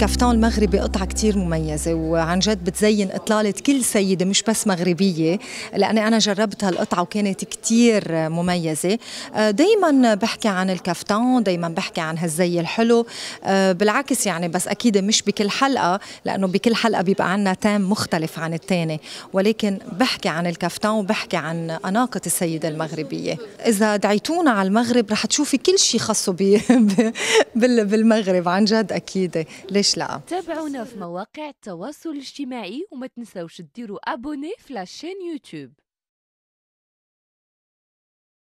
كافتان المغربي قطعة كثير مميزة وعن جد بتزين إطلالة كل سيدة مش بس مغربية لأني أنا جربت هالقطعة وكانت كثير مميزة آه، دايما بحكي عن الكافتان دايما بحكي عن هالزي الحلو آه، بالعكس يعني بس أكيد مش بكل حلقة لأنه بكل حلقة بيبقى عندنا تام مختلف عن الثاني ولكن بحكي عن الكافتان وبحكي عن أناقة السيدة المغربية إذا دعيتونا على المغرب رح تشوفي كل شيء خاصه بالمغرب عن جد أكيد ليش ليش لا تابعونا في مواقع التواصل الاجتماعي وما تنساوش ديروا ابوني في لاشين يوتيوب